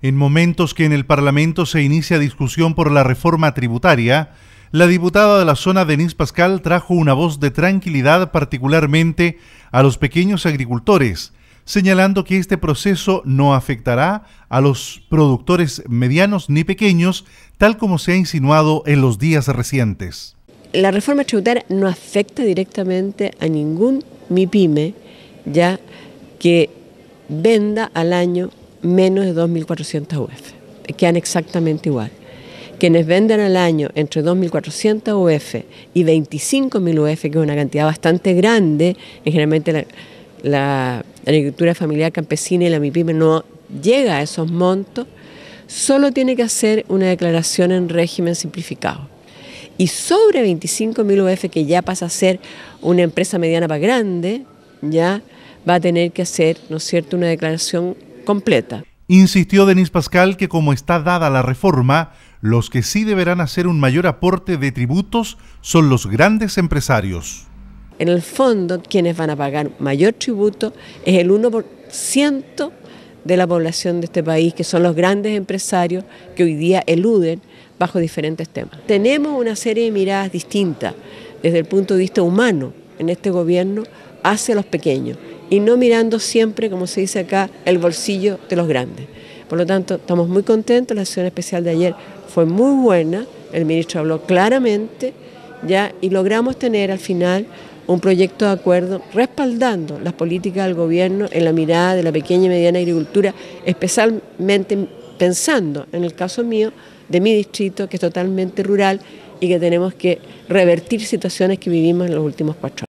En momentos que en el Parlamento se inicia discusión por la reforma tributaria, la diputada de la zona Denise Pascal trajo una voz de tranquilidad particularmente a los pequeños agricultores, señalando que este proceso no afectará a los productores medianos ni pequeños, tal como se ha insinuado en los días recientes. La reforma tributaria no afecta directamente a ningún MIPYME, ya que venda al año menos de 2.400 UF, quedan exactamente igual. Quienes venden al año entre 2.400 UF y 25.000 UF, que es una cantidad bastante grande, y generalmente la, agricultura familiar campesina y la MIPYME no llega a esos montos, solo tiene que hacer una declaración en régimen simplificado. Y sobre 25.000 UF, que ya pasa a ser una empresa mediana para grande, ya va a tener que hacer, ¿no es cierto?, una declaración Insistió Denis Pascal que como está dada la reforma, los que sí deberán hacer un mayor aporte de tributos son los grandes empresarios. En el fondo, quienes van a pagar mayor tributo es el 1% de la población de este país, que son los grandes empresarios que hoy día eluden bajo diferentes temas. Tenemos una serie de miradas distintas desde el punto de vista humano en este gobierno hacia los pequeños y no mirando siempre, como se dice acá, el bolsillo de los grandes. Por lo tanto, estamos muy contentos, la sesión especial de ayer fue muy buena, el ministro habló claramente ya y logramos tener al final un proyecto de acuerdo respaldando las políticas del gobierno en la mirada de la pequeña y mediana agricultura, especialmente pensando en el caso mío de mi distrito, que es totalmente rural y que tenemos que revertir situaciones que vivimos en los últimos cuatro años.